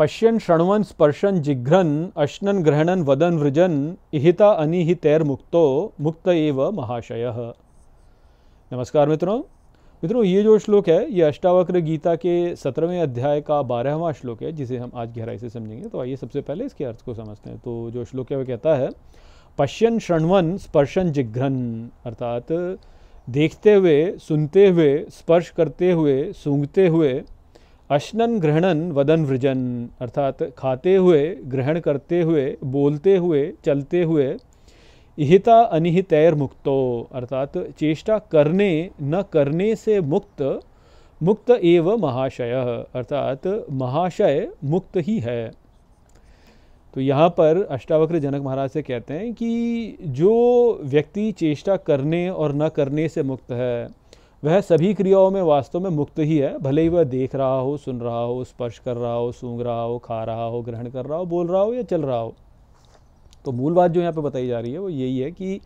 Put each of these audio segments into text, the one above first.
पश्यन शृण्वन स्पर्शन जिघ्रन अश्नन ग्रहणन वदन वृजन इहिता मुक्तो मुक्त एव महाशय नमस्कार मित्रों मित्रों ये जो श्लोक है ये अष्टावक्र गीता के सत्रहवें अध्याय का बारहवां श्लोक है जिसे हम आज गहराई से समझेंगे तो आइए सबसे पहले इसके अर्थ को समझते हैं तो जो श्लोक है वह कहता है पश्यन शृण्वन स्पर्शन जिघ्रन अर्थात देखते हुए सुनते हुए स्पर्श करते हुए सूंघते हुए अश्नन ग्रहणन वदन वृजन अर्थात खाते हुए ग्रहण करते हुए बोलते हुए चलते हुए इहिता अनिहितैर मुक्तो अर्थात चेष्टा करने न करने से मुक्त मुक्त एव महाशय अर्थात महाशय मुक्त ही है तो यहाँ पर अष्टावक्र जनक महाराज से कहते हैं कि जो व्यक्ति चेष्टा करने और न करने से मुक्त है वह सभी क्रियाओं में वास्तव में मुक्त ही है भले ही वह देख रहा हो सुन रहा हो स्पर्श कर रहा हो सूंघ रहा हो खा रहा हो ग्रहण कर रहा हो बोल रहा हो या चल रहा हो तो मूल बात जो यहाँ पे बताई जा रही है वो यही है कि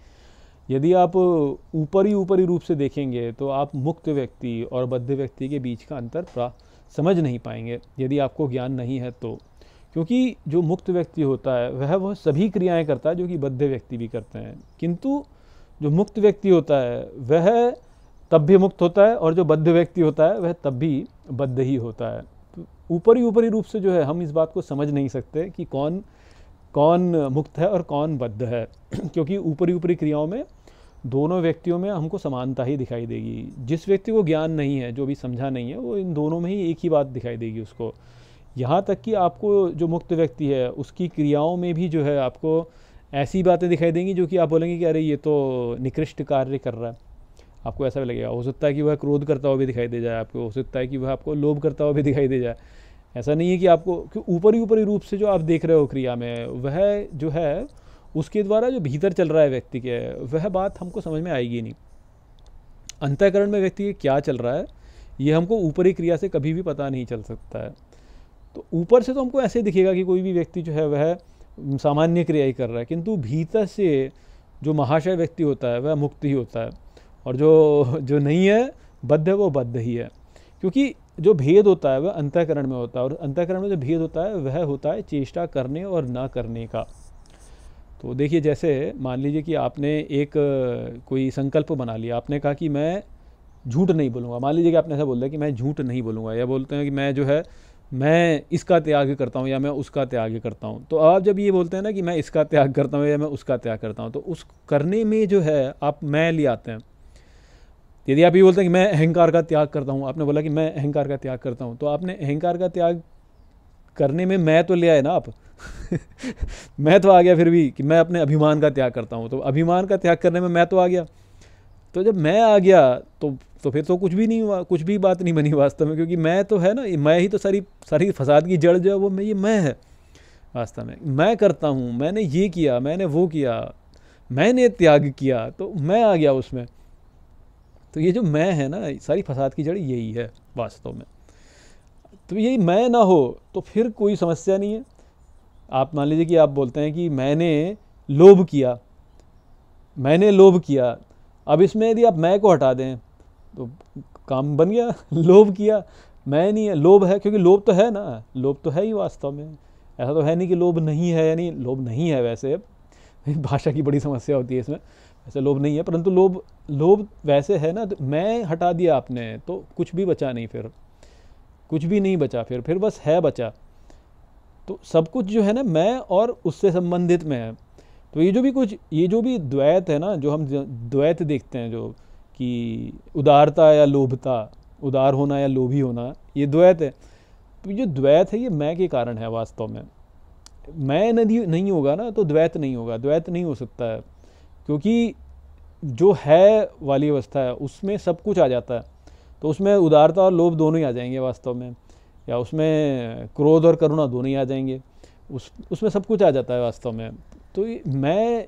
यदि आप ऊपरी ऊपरी रूप से देखेंगे तो आप मुक्त व्यक्ति और बद्ध व्यक्ति के बीच का अंतर समझ नहीं पाएंगे यदि आपको ज्ञान नहीं है तो क्योंकि जो मुक्त व्यक्ति होता है वह वह सभी क्रियाएं करता है जो कि बद्ध व्यक्ति भी करते हैं किंतु जो मुक्त व्यक्ति होता है वह तब भी मुक्त होता है और जो बद्ध व्यक्ति होता है वह तब भी बद्ध ही होता है तो ऊपरी ऊपरी रूप से जो है हम इस बात को समझ नहीं सकते कि कौन कौन मुक्त है और कौन बद्ध है क्योंकि ऊपरी ऊपरी क्रियाओं में दोनों व्यक्तियों में हमको समानता ही दिखाई देगी जिस व्यक्ति को ज्ञान नहीं है जो भी समझा नहीं है वो इन दोनों में ही एक ही बात दिखाई देगी उसको यहाँ तक कि आपको जो मुक्त व्यक्ति है उसकी क्रियाओं में भी जो है आपको ऐसी बातें दिखाई देंगी जो कि आप बोलेंगे कि अरे ये तो निकृष्ट कार्य कर रहा है आपको ऐसा भी लगेगा हो सकता है कि वह क्रोध करता हुआ भी दिखाई दे जाए आपको हो सकता है कि वह आपको लोभ करता हुआ भी दिखाई दे जाए ऐसा नहीं है कि आपको कि ऊपरी ऊपरी रूप से जो आप देख रहे हो क्रिया में वह जो है उसके द्वारा जो भीतर चल रहा है व्यक्ति के वह बात हमको समझ में आएगी नहीं अंतःकरण में व्यक्ति के क्या चल रहा है ये हमको ऊपरी क्रिया से कभी भी पता नहीं चल सकता है तो ऊपर से तो हमको ऐसे दिखेगा कि कोई भी व्यक्ति जो है वह सामान्य क्रिया ही कर रहा है किंतु भीतर से जो महाशय व्यक्ति होता है वह मुक्त ही होता है और जो जो नहीं है बद्ध है वो बद्ध ही है क्योंकि जो भेद होता है वह अंतःकरण में होता है और अंतःकरण में जो भेद होता है वह होता है चेष्टा करने और ना करने का तो देखिए जैसे मान लीजिए कि आपने एक कोई संकल्प बना लिया आपने कहा कि मैं झूठ नहीं बोलूँगा मान लीजिए कि आपने ऐसा बोल दिया कि मैं झूठ नहीं बोलूँगा या बोलते हैं कि मैं जो है मैं इसका त्याग करता हूँ या मैं उसका त्याग करता हूँ तो आप जब ये बोलते हैं ना कि मैं इसका त्याग करता हूँ या मैं उसका त्याग करता हूँ तो उस करने में जो है आप मैं ले आते हैं यदि आप ये बोलते हैं कि मैं अहंकार का त्याग करता हूँ आपने बोला कि मैं अहंकार का त्याग करता हूँ तो आपने अहंकार का त्याग करने में मैं तो ले आए ना आप मैं तो आ गया फिर भी कि मैं अपने अभिमान का त्याग करता हूँ तो अभिमान का त्याग करने में मैं तो आ गया तो जब मैं आ गया तो तो फिर तो कुछ भी नहीं हुआ कुछ भी बात नहीं बनी वास्तव में क्योंकि मैं तो है ना मैं ही तो सारी सारी फसाद की जड़ जो है वो मैं ये मैं है वास्तव में मैं करता हूँ मैंने ये किया मैंने वो किया मैंने त्याग किया तो मैं आ गया उसमें तो ये जो मैं है ना सारी फसाद की जड़ यही है वास्तव में तो यही मैं ना हो तो फिर कोई समस्या नहीं है आप मान लीजिए कि आप बोलते हैं कि मैंने लोभ किया मैंने लोभ किया अब इसमें यदि आप मैं को हटा दें तो काम बन गया लोभ किया मैं नहीं है लोभ है क्योंकि लोभ तो है ना लोभ तो है ही वास्तव में ऐसा तो है नहीं कि लोभ नहीं है यानी लोभ नहीं है वैसे भाषा की बड़ी समस्या होती है इसमें ऐसे लोभ नहीं है परंतु लोभ लोभ वैसे है ना तो मैं हटा दिया आपने तो कुछ भी बचा नहीं फिर कुछ भी नहीं बचा फिर फिर बस है बचा तो सब कुछ जो है ना मैं और उससे संबंधित में है तो ये जो भी कुछ ये जो भी द्वैत है ना जो हम द्वैत देखते हैं जो कि उदारता या लोभता उदार होना या लोभी होना ये द्वैत है तो जो द्वैत है ये मैं के कारण है वास्तव में मैं नदी नहीं होगा ना तो द्वैत नहीं होगा द्वैत नहीं हो सकता है क्योंकि जो है वाली अवस्था है उसमें सब कुछ आ जाता है तो उसमें उदारता और लोभ दोनों ही आ जाएंगे वास्तव में या उसमें क्रोध और करुणा दोनों ही आ जाएंगे उस उसमें सब कुछ आ जाता है वास्तव में तो मैं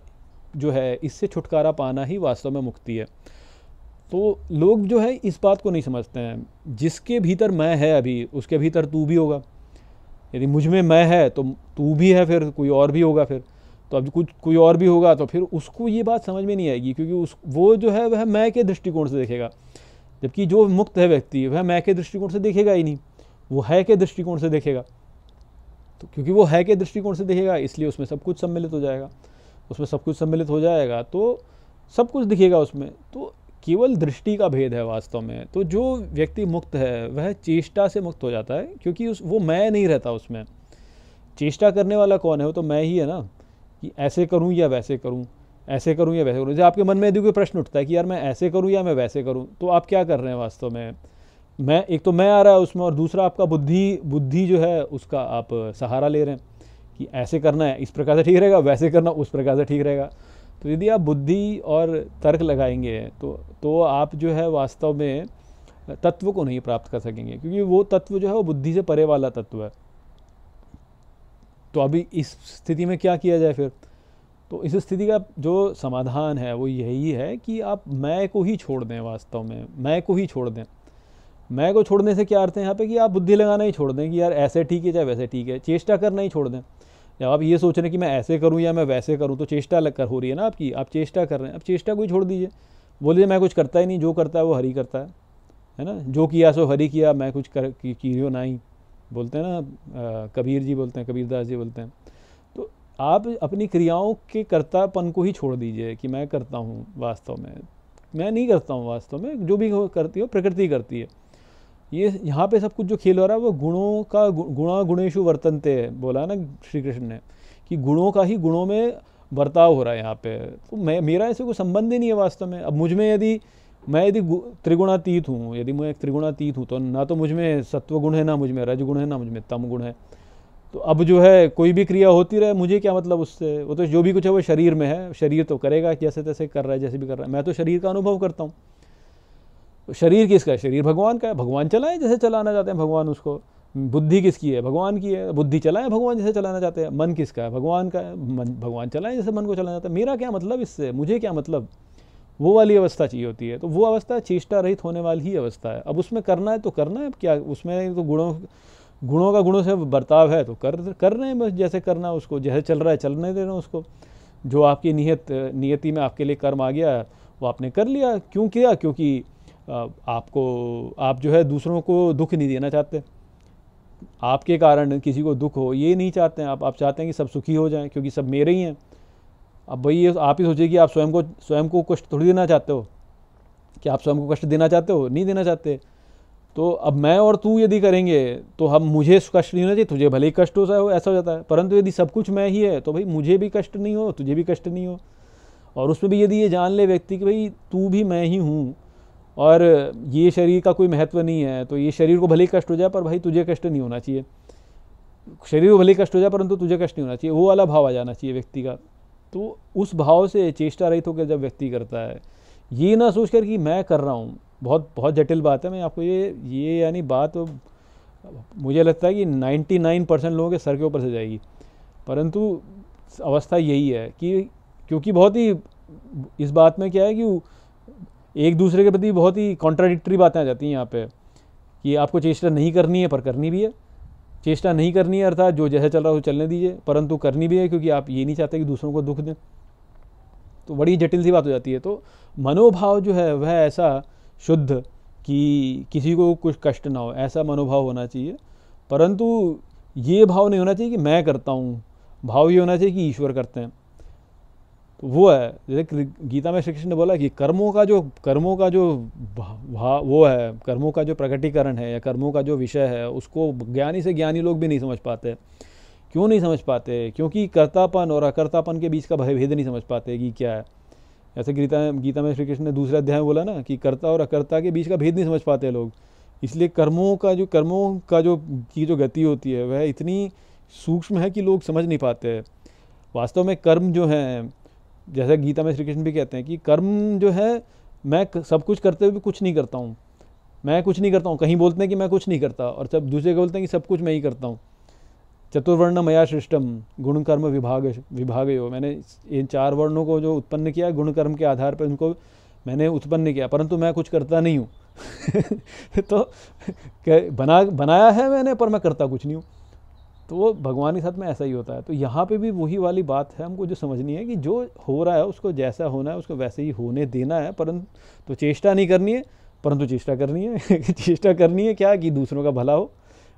जो है इससे छुटकारा पाना ही वास्तव में मुक्ति है तो लोग जो है इस बात को नहीं समझते हैं जिसके भीतर मैं है अभी उसके भीतर तू भी होगा यदि मुझ में मैं है तो तू भी है फिर कोई और भी होगा फिर तो अब कुछ कोई और भी होगा तो फिर उसको ये बात समझ में नहीं आएगी क्योंकि उस वो जो है वह मैं के दृष्टिकोण से देखेगा जबकि जो मुक्त है व्यक्ति वह मैं के दृष्टिकोण से देखेगा ही नहीं वो है के दृष्टिकोण से देखेगा तो क्योंकि वो है के दृष्टिकोण से देखेगा इसलिए उसमें सब कुछ सम्मिलित हो जाएगा उसमें सब कुछ सम्मिलित हो जाएगा तो सब कुछ दिखेगा उसमें तो केवल दृष्टि का भेद है वास्तव में तो जो व्यक्ति मुक्त है वह चेष्टा से मुक्त हो जाता है क्योंकि उस वो मैं नहीं रहता उसमें चेष्टा करने वाला कौन है वो तो मैं ही है ना कि ऐसे करूँ या वैसे करूँ ऐसे करूँ या वैसे करूँ जैसे आपके मन में यदि कोई प्रश्न उठता है कि यार मैं ऐसे करूँ या मैं वैसे करूँ तो आप क्या कर रहे हैं वास्तव में मैं एक तो मैं आ रहा है उसमें और दूसरा आपका बुद्धि बुद्धि जो है उसका आप सहारा ले रहे हैं कि ऐसे करना है इस प्रकार से ठीक रहेगा वैसे करना उस प्रकार से ठीक रहेगा तो यदि आप बुद्धि और तर्क लगाएंगे तो तो आप जो है वास्तव में तत्व को नहीं प्राप्त कर सकेंगे क्योंकि वो तत्व जो है वो बुद्धि से परे वाला तत्व है तो अभी इस स्थिति में क्या किया जाए फिर तो इस स्थिति का जो समाधान है वो यही है कि आप मैं को ही छोड़ दें वास्तव में मैं को ही छोड़ दें मैं को छोड़ने से क्या अर्थ है यहाँ पे कि आप बुद्धि लगाना ही छोड़ दें कि यार ऐसे ठीक है चाहे वैसे ठीक है चेष्टा करना ही छोड़ दें जब आप ये सोच रहे हैं कि मैं ऐसे करूँ या मैं वैसे करूँ तो चेष्टा लग कर हो रही है ना आपकी आप चेष्टा कर रहे हैं आप चेष्टा को ही छोड़ दीजिए बोलिए मैं कुछ करता ही नहीं जो करता है वो हरी करता है है ना जो किया सो हरी किया मैं कुछ कर की, की ना ही बोलते हैं ना कबीर जी बोलते हैं कबीरदास जी बोलते हैं तो आप अपनी क्रियाओं के कर्तापन को ही छोड़ दीजिए कि मैं करता हूँ वास्तव में मैं नहीं करता हूँ वास्तव में जो भी करती हो प्रकृति करती है ये यहाँ पे सब कुछ जो खेल हो रहा है वो गुणों का गुणा गुणेशु वर्तनते है बोला ना श्री कृष्ण ने कि गुणों का ही गुणों में बर्ताव हो रहा है यहाँ पे तो मैं मेरा ऐसे कोई संबंध ही नहीं है वास्तव में अब मुझ में यदि मैं यदि त्रिगुणातीत हूँ यदि मैं एक त्रिगुणातीत हूँ तो ना तो मुझ में सत्व गुण है ना मुझ में रजगुण है ना मुझ में तम गुण है तो अब जो है कोई भी क्रिया होती रहे मुझे क्या मतलब उससे वो तो जो भी कुछ है वो शरीर में है शरीर तो करेगा जैसे तैसे कर रहा है जैसे भी कर रहा है मैं तो शरीर का अनुभव करता हूँ तो शरीर किसका है शरीर भगवान का है भगवान चलाएं जैसे चलाना चाहते हैं भगवान उसको बुद्धि किसकी है भगवान की है बुद्धि चलाएं भगवान जैसे चलाना चाहते हैं मन किसका है भगवान का है मन भगवान चलाएं जैसे मन को चलाना चाहते हैं मेरा क्या मतलब इससे मुझे क्या मतलब वो वाली अवस्था चाहिए होती है तो वो अवस्था चेष्टा रहित होने वाली ही अवस्था है अब उसमें करना है तो करना है अब क्या उसमें तो गुणों गुणों का गुणों से बर्ताव है तो कर कर रहे हैं बस जैसे करना उसको जैसे चल रहा है चलने दे रहे हैं उसको जो आपकी नियत नियति में आपके लिए कर्म आ गया वो आपने कर लिया क्यों किया क्योंकि आपको आप जो है दूसरों को दुख नहीं देना चाहते आपके कारण किसी को दुख हो ये नहीं चाहते हैं आप आप चाहते हैं कि सब सुखी हो जाएं क्योंकि सब मेरे ही हैं अब भाई ये आप ही सोचिए कि आप स्वयं को स्वयं को कष्ट थोड़ी देना चाहते हो कि आप स्वयं को कष्ट देना चाहते हो नहीं देना चाहते तो अब मैं और तू यदि करेंगे तो हम मुझे कष्ट नहीं होना चाहिए तुझे भले ही कष्ट हो हो ऐसा हो जाता है परंतु यदि सब कुछ मैं ही है तो भाई मुझे भी कष्ट नहीं हो तुझे भी कष्ट नहीं हो और उसमें भी यदि ये जान ले व्यक्ति कि भाई तू भी मैं ही हूँ और ये शरीर का कोई महत्व नहीं है तो ये शरीर को भले ही कष्ट हो जाए पर भाई तुझे कष्ट नहीं होना चाहिए शरीर को भले ही कष्ट हो जाए परंतु तुझे कष्ट नहीं होना चाहिए वो वाला भाव आ जाना चाहिए व्यक्ति का तो उस भाव से चेष्टा रहित होकर जब व्यक्ति करता है ये ना सोच कर कि मैं कर रहा हूँ बहुत बहुत जटिल बात है मैं आपको ये ये यानी बात मुझे लगता है कि 99 परसेंट लोगों के सर के ऊपर से जाएगी परंतु अवस्था यही है कि क्योंकि बहुत ही इस बात में क्या है कि एक दूसरे के प्रति बहुत ही कॉन्ट्राडिक्टरी बातें आ जाती हैं यहाँ पे कि आपको चेष्टा नहीं करनी है पर करनी भी है चेष्टा नहीं करनी है अर्थात जो जैसा चल रहा है वो चलने दीजिए परंतु करनी भी है क्योंकि आप ये नहीं चाहते कि दूसरों को दुख दें तो बड़ी जटिल सी बात हो जाती है तो मनोभाव जो है वह ऐसा शुद्ध कि किसी को कुछ कष्ट ना हो ऐसा मनोभाव होना चाहिए परंतु ये भाव नहीं होना चाहिए कि मैं करता हूँ भाव ये होना चाहिए कि ईश्वर करते हैं वो है जैसे गीता में श्री कृष्ण ने बोला कि कर्मों का जो कर्मों का जो भाव वो है कर्मों का जो प्रकटीकरण है या कर्मों का जो विषय है उसको ज्ञानी से ज्ञानी लोग भी नहीं समझ पाते क्यों नहीं समझ पाते क्योंकि कर्तापन और अकर्तापन के बीच का भेद नहीं समझ पाते कि क्या है जैसे गीता गीता में श्री कृष्ण ने दूसरे अध्याय में बोला ना कि कर्ता और अकर्ता के बीच का भेद नहीं समझ पाते लोग इसलिए कर्मों का जो कर्मों का जो की जो गति होती है वह इतनी सूक्ष्म है कि लोग समझ नहीं पाते वास्तव में कर्म जो हैं जैसा गीता में श्री कृष्ण भी कहते हैं कि कर्म जो है मैं सब कुछ करते हुए भी कुछ नहीं करता हूँ मैं कुछ नहीं करता हूँ कहीं बोलते हैं कि मैं कुछ नहीं करता और सब दूसरे को बोलते हैं कि सब कुछ मैं ही करता हूँ चतुर्वर्ण मया सृष्टम गुण कर्म विभाग विभाग हो मैंने इन चार वर्णों को जो उत्पन्न किया गुण कर्म के आधार पर उनको मैंने उत्पन्न किया परंतु मैं कुछ करता नहीं हूँ तो बना बनाया है मैंने पर मैं करता कुछ नहीं हूँ तो वो भगवान के साथ में ऐसा ही होता है तो यहाँ पे भी वही वाली बात है हमको जो समझनी है कि जो हो रहा है उसको जैसा होना है उसको वैसे ही होने देना है परंतु तो चेष्टा नहीं करनी है परंतु चेष्टा करनी है चेष्टा करनी है क्या कि दूसरों का भला हो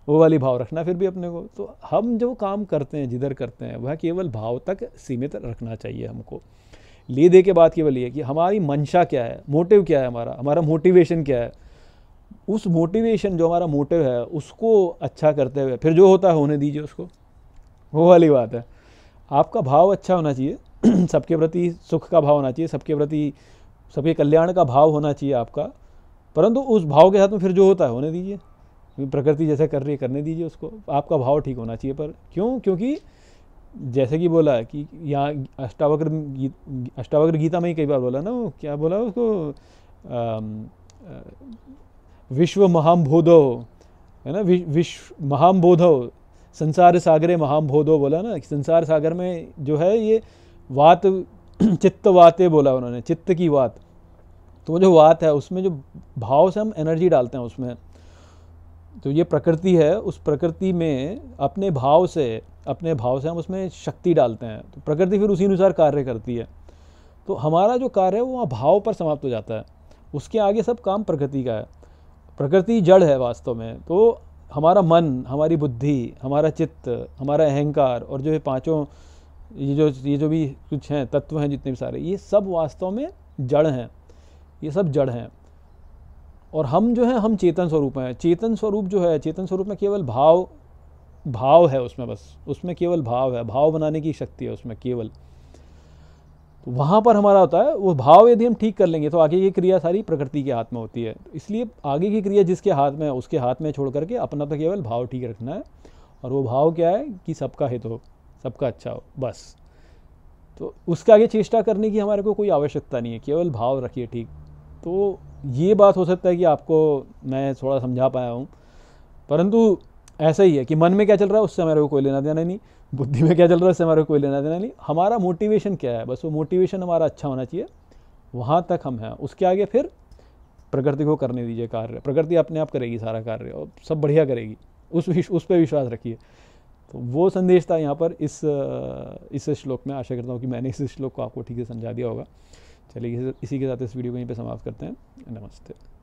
वो वाली भाव रखना फिर भी अपने को तो हम जो काम करते हैं जिधर करते हैं वह केवल भाव तक सीमित रखना चाहिए हमको ले दे के बात केवल ये कि हमारी मंशा क्या है मोटिव क्या है हमारा हमारा मोटिवेशन क्या है उस मोटिवेशन जो हमारा मोटिव है उसको अच्छा करते हुए फिर जो होता है होने दीजिए उसको वो वाली बात है आपका भाव अच्छा होना चाहिए सबके प्रति सुख का भाव होना चाहिए सबके प्रति सबके कल्याण का भाव होना चाहिए आपका परंतु उस भाव के साथ में फिर जो होता है होने दीजिए प्रकृति जैसे कर रही है करने दीजिए उसको आपका भाव ठीक होना चाहिए पर क्यों क्योंकि जैसे कि बोला कि यहाँ अष्टावक्र गी, अष्टावक्र गीता में ही कई बार बोला ना वो क्या बोला उसको आ, आ, विश्व महाम्भोधो है ना विश्व महाम्भोधो संसार सागरे महाम्भोधो बोला ना संसार सागर में जो है ये वात चित्त वाते बोला उन्होंने चित्त की वात तो वो जो वात है उसमें जो भाव से हम एनर्जी डालते हैं उसमें तो ये प्रकृति है उस प्रकृति में अपने भाव से अपने भाव से हम उसमें शक्ति डालते हैं तो प्रकृति फिर उसी अनुसार कार्य करती है तो हमारा जो कार्य है वो वहाँ भाव पर समाप्त हो जाता है उसके आगे सब काम प्रकृति का है प्रकृति जड़ है वास्तव में तो हमारा मन हमारी बुद्धि हमारा चित्त हमारा अहंकार और जो ये पांचों ये जो ये जो भी कुछ हैं तत्व हैं जितने भी सारे ये सब वास्तव में जड़ हैं ये सब जड़ हैं और हम जो हैं हम चेतन स्वरूप हैं चेतन स्वरूप जो है चेतन स्वरूप में केवल भाव भाव है उसमें बस उसमें केवल भाव है भाव बनाने की शक्ति है उसमें केवल वहाँ पर हमारा होता है वो भाव यदि हम ठीक कर लेंगे तो आगे की क्रिया सारी प्रकृति के हाथ में होती है इसलिए आगे की क्रिया जिसके हाथ में है उसके हाथ में छोड़ करके अपना तो केवल भाव ठीक रखना है और वो भाव क्या है कि सबका हित हो सबका अच्छा हो बस तो उसके आगे चेष्टा करने की हमारे को कोई आवश्यकता नहीं है केवल भाव रखिए ठीक तो ये बात हो सकता है कि आपको मैं थोड़ा समझा पाया हूँ परंतु ऐसा ही है कि मन में क्या चल रहा है उससे हमारे को कोई लेना देना नहीं बुद्धि में क्या चल रहा है उससे हमारे को कोई लेना देना नहीं हमारा मोटिवेशन क्या है बस वो मोटिवेशन हमारा अच्छा होना चाहिए वहाँ तक हम हैं उसके आगे फिर प्रकृति को करने दीजिए कार्य प्रकृति अपने आप करेगी सारा कार्य और सब बढ़िया करेगी उस विश, उस पर विश्वास रखिए तो वो संदेश था यहाँ पर इस इस श्लोक में आशा करता हूँ कि मैंने इस श्लोक को आपको ठीक से समझा दिया होगा चलिए इसी के साथ इस वीडियो को यहीं पर समाप्त करते हैं नमस्ते